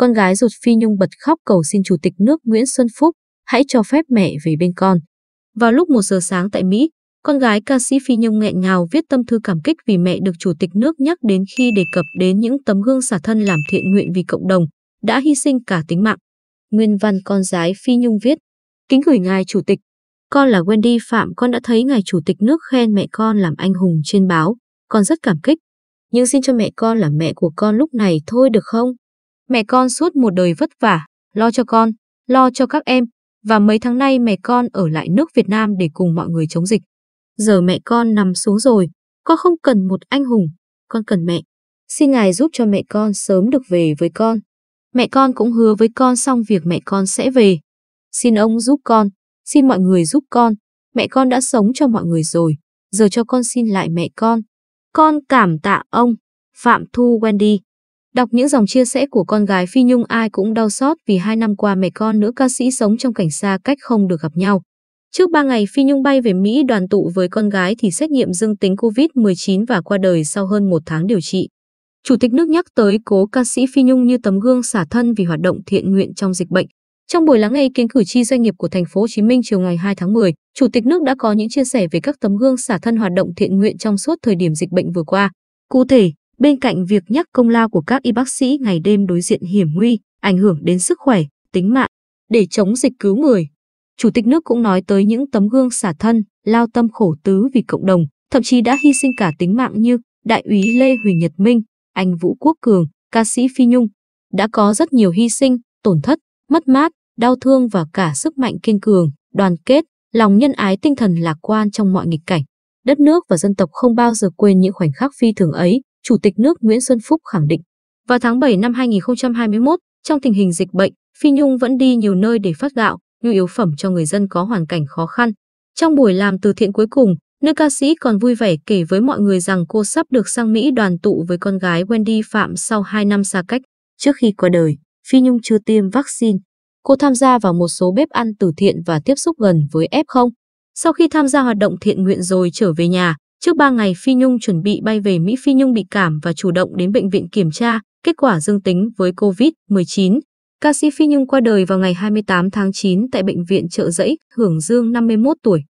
Con gái ruột Phi Nhung bật khóc cầu xin Chủ tịch nước Nguyễn Xuân Phúc hãy cho phép mẹ về bên con. Vào lúc 1 giờ sáng tại Mỹ, con gái ca sĩ Phi Nhung nghẹn ngào viết tâm thư cảm kích vì mẹ được Chủ tịch nước nhắc đến khi đề cập đến những tấm gương xả thân làm thiện nguyện vì cộng đồng, đã hy sinh cả tính mạng. Nguyên văn con gái Phi Nhung viết, Kính gửi ngài Chủ tịch, con là Wendy Phạm, con đã thấy ngài Chủ tịch nước khen mẹ con làm anh hùng trên báo, con rất cảm kích. Nhưng xin cho mẹ con là mẹ của con lúc này thôi được không? Mẹ con suốt một đời vất vả, lo cho con, lo cho các em, và mấy tháng nay mẹ con ở lại nước Việt Nam để cùng mọi người chống dịch. Giờ mẹ con nằm xuống rồi, con không cần một anh hùng, con cần mẹ. Xin ngài giúp cho mẹ con sớm được về với con. Mẹ con cũng hứa với con xong việc mẹ con sẽ về. Xin ông giúp con, xin mọi người giúp con. Mẹ con đã sống cho mọi người rồi, giờ cho con xin lại mẹ con. Con cảm tạ ông, Phạm Thu Wendy. Đọc những dòng chia sẻ của con gái Phi Nhung ai cũng đau xót vì hai năm qua mẹ con nữ ca sĩ sống trong cảnh xa cách không được gặp nhau. Trước ba ngày Phi Nhung bay về Mỹ đoàn tụ với con gái thì xét nghiệm dương tính COVID-19 và qua đời sau hơn một tháng điều trị. Chủ tịch nước nhắc tới cố ca sĩ Phi Nhung như tấm gương xả thân vì hoạt động thiện nguyện trong dịch bệnh. Trong buổi lắng nghe ý kiến cử tri doanh nghiệp của thành phố Hồ Chí Minh chiều ngày 2 tháng 10, Chủ tịch nước đã có những chia sẻ về các tấm gương xả thân hoạt động thiện nguyện trong suốt thời điểm dịch bệnh vừa qua. Cụ thể, Bên cạnh việc nhắc công lao của các y bác sĩ ngày đêm đối diện hiểm nguy, ảnh hưởng đến sức khỏe, tính mạng, để chống dịch cứu người. Chủ tịch nước cũng nói tới những tấm gương xả thân, lao tâm khổ tứ vì cộng đồng, thậm chí đã hy sinh cả tính mạng như Đại úy Lê Huỳnh Nhật Minh, anh Vũ Quốc Cường, ca sĩ Phi Nhung. Đã có rất nhiều hy sinh, tổn thất, mất mát, đau thương và cả sức mạnh kiên cường, đoàn kết, lòng nhân ái tinh thần lạc quan trong mọi nghịch cảnh. Đất nước và dân tộc không bao giờ quên những khoảnh khắc phi thường ấy, Chủ tịch nước Nguyễn Xuân Phúc khẳng định. Vào tháng 7 năm 2021, trong tình hình dịch bệnh, Phi Nhung vẫn đi nhiều nơi để phát gạo, nhu yếu phẩm cho người dân có hoàn cảnh khó khăn. Trong buổi làm từ thiện cuối cùng, nữ ca sĩ còn vui vẻ kể với mọi người rằng cô sắp được sang Mỹ đoàn tụ với con gái Wendy Phạm sau 2 năm xa cách. Trước khi qua đời, Phi Nhung chưa tiêm vaccine. Cô tham gia vào một số bếp ăn từ thiện và tiếp xúc gần với F0. Sau khi tham gia hoạt động thiện nguyện rồi trở về nhà, Trước 3 ngày Phi Nhung chuẩn bị bay về Mỹ Phi Nhung bị cảm và chủ động đến bệnh viện kiểm tra, kết quả dương tính với COVID-19. Ca sĩ Phi Nhung qua đời vào ngày 28 tháng 9 tại bệnh viện Trợ Giấy, Hưởng Dương 51 tuổi.